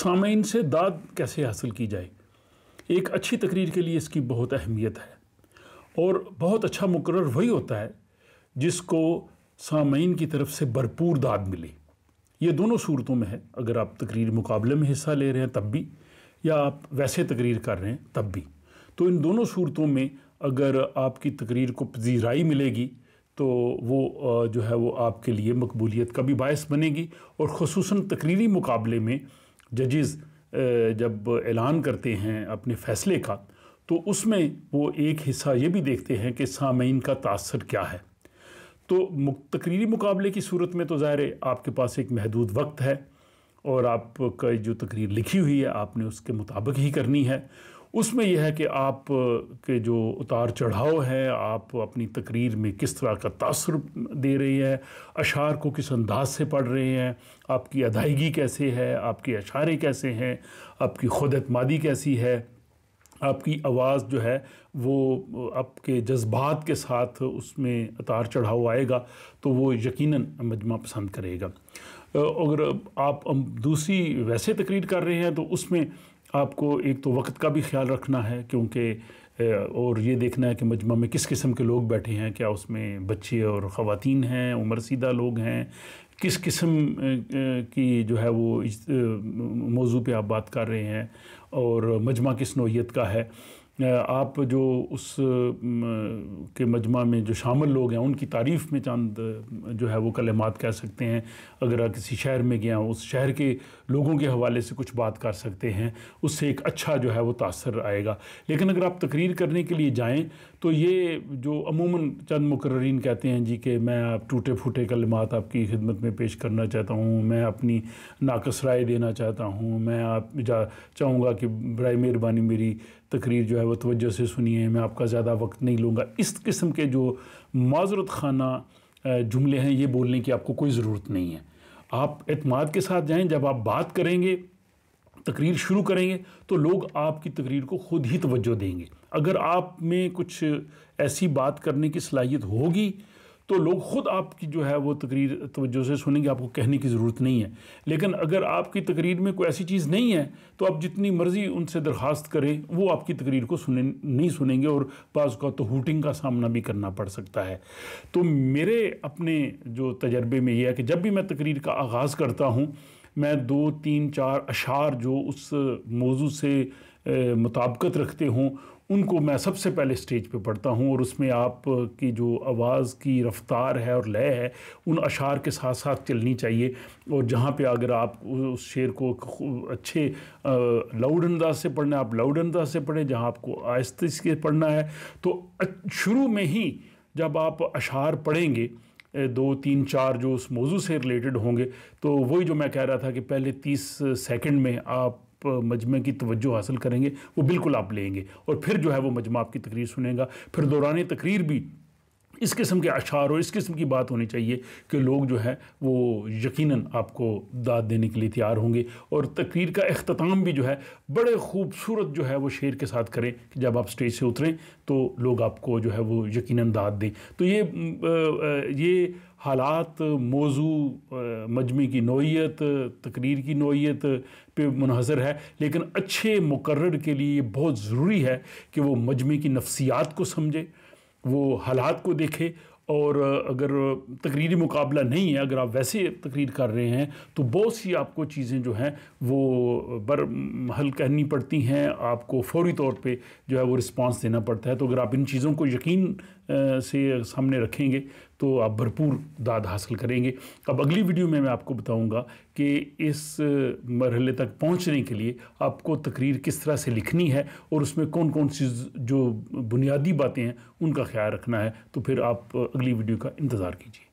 सामीन से दाद कैसे हासिल की जाए एक अच्छी तकरीर के लिए इसकी बहुत अहमियत है और बहुत अच्छा मुकर वही होता है जिसको सामीन की तरफ से भरपूर दाद मिले ये दोनों सूरतों में है अगर आप तकरीर मुकाबले में हिस्सा ले रहे हैं तब भी या आप वैसे तकरीर कर रहे हैं तब भी तो इन दोनों सूरतों में अगर आपकी तकरीर को पजीराई मिलेगी तो वो जो है वो आपके लिए मकबूलीत का भी बायस बनेगी और खसूस तकरीरी मुकाबले में जजेस जब ऐलान करते हैं अपने फैसले का तो उसमें वो एक हिस्सा ये भी देखते हैं कि सामीन का तासर क्या है तो तकरीरी मुकाबले की सूरत में तो ज़ाहिर आपके पास एक महदूद वक्त है और आपका जो तकरीर लिखी हुई है आपने उसके मुताबिक ही करनी है उसमें यह है कि आप के जो उतार चढ़ाव है आप अपनी तकरीर में किस तरह का तासर दे रही है अशार को किस अंदाज से पढ़ रहे हैं आपकी अदायगी कैसे है आपके अशारे कैसे हैं आपकी खुद अतमादी कैसी है आपकी आवाज़ जो है वो आपके जज्बात के साथ उसमें उतार चढ़ाव आएगा तो वो यकीनन मजमा पसंद करेगा अगर आप दूसरी वैसे तकरीर कर रहे हैं तो उसमें आपको एक तो वक्त का भी ख्याल रखना है क्योंकि और ये देखना है कि मजमा में किस किस्म के लोग बैठे हैं क्या उसमें बच्चे और ख़वान हैं उम्र सीधा लोग हैं किस किस्म की जो है वो मौजू पे आप बात कर रहे हैं और मजमा किस नोयत का है आप जो उस के मजमा में जो शामिल लोग हैं उनकी तारीफ़ में चंद जो है वो कलमात कह सकते हैं अगर आप किसी शहर में गया उस शहर के लोगों के हवाले से कुछ बात कर सकते हैं उससे एक अच्छा जो है वो तासर आएगा लेकिन अगर आप तकरीर करने के लिए जाएँ तो ये जो अमूमन चंद मुकर्रीन कहते हैं जी कि मैं आप टूटे फूटे कलमात आपकी खिदमत में पेश करना चाहता हूँ मैं अपनी नाकस राय देना चाहता हूँ मैं आप चाहूँगा कि बर मेहरबानी मेरी तकरीर जो है वह तवज्जो से सुनिए मैं आपका ज़्यादा वक्त नहीं लूँगा इस किस्म के जो माजरत खाना जुमले हैं ये बोलने की आपको कोई ज़रूरत नहीं है आप अतमाद के साथ जाएँ जब आप बात करेंगे तकरीर शुरू करेंगे तो लोग आपकी तकरीर को ख़ुद ही तोज्जो देंगे अगर आप में कुछ ऐसी बात करने की सलाहियत होगी तो लोग ख़ुद आपकी जो है वो तकरीर तोज्जो से सुनेंगे आपको कहने की ज़रूरत नहीं है लेकिन अगर आपकी तकरीर में कोई ऐसी चीज़ नहीं है तो आप जितनी मर्ज़ी उनसे दरख्वास्त करें वो आपकी तकरीर को सुने नहीं सुनेंगे और बाज़ का तो हूटिंग का सामना भी करना पड़ सकता है तो मेरे अपने जो तजर्बे में यह है कि जब भी मैं तकरीर का आगाज़ करता हूँ मैं दो तीन चार अशार जो उस मौजू से मुताबकत रखते हों उनको मैं सबसे पहले स्टेज पे पढ़ता हूँ और उसमें आप की जो आवाज़ की रफ्तार है और लय है उन अशार के साथ साथ चलनी चाहिए और जहाँ पे अगर आप उस शेर को अच्छे लाउड अंदाज से पढ़ना है आप लाउड अंदाज से पढ़ें जहाँ आपको आहिस्ते से पढ़ना है तो शुरू में ही जब आप अशार पढ़ेंगे दो तीन चार जो उस मौजू से रिलेटेड होंगे तो वही जो मैं कह रहा था कि पहले तीस सेकंड में आप मजमे की तवज्जो हासिल करेंगे वो बिल्कुल आप लेंगे और फिर जो है वो मजमा आपकी तकरीर सुनेगा फिर दौरान तकरीर भी इस किस्म के अशार और इस किस्म की बात होनी चाहिए कि लोग जो है वो यकीनन आपको दाद देने के लिए तैयार होंगे और तकरीर का अख्ताम भी जो है बड़े खूबसूरत जो है वो शेर के साथ करें कि जब आप स्टेज से उतरें तो लोग आपको जो है वो यकीनन दाद दें तो ये ये हालात मौजू मजमे की नोयत तकरीर की नोयत पे मुनहसर है लेकिन अच्छे मुकर के लिए बहुत ज़रूरी है कि वो मजमे की नफसियात को समझे वो हालात को देखे और अगर तकरीरी मुकाबला नहीं है अगर आप वैसे तकरीर कर रहे हैं तो बहुत सी आपको चीज़ें जो हैं वो बर हल कहनी पड़ती हैं आपको फौरी तौर पे जो है वो रिस्पांस देना पड़ता है तो अगर आप इन चीज़ों को यकीन से सामने रखेंगे तो आप भरपूर दाद हासिल करेंगे अब अगली वीडियो में मैं आपको बताऊंगा कि इस मरहले तक पहुंचने के लिए आपको तकरीर किस तरह से लिखनी है और उसमें कौन कौन सी जो बुनियादी बातें हैं उनका ख्याल रखना है तो फिर आप अगली वीडियो का इंतज़ार कीजिए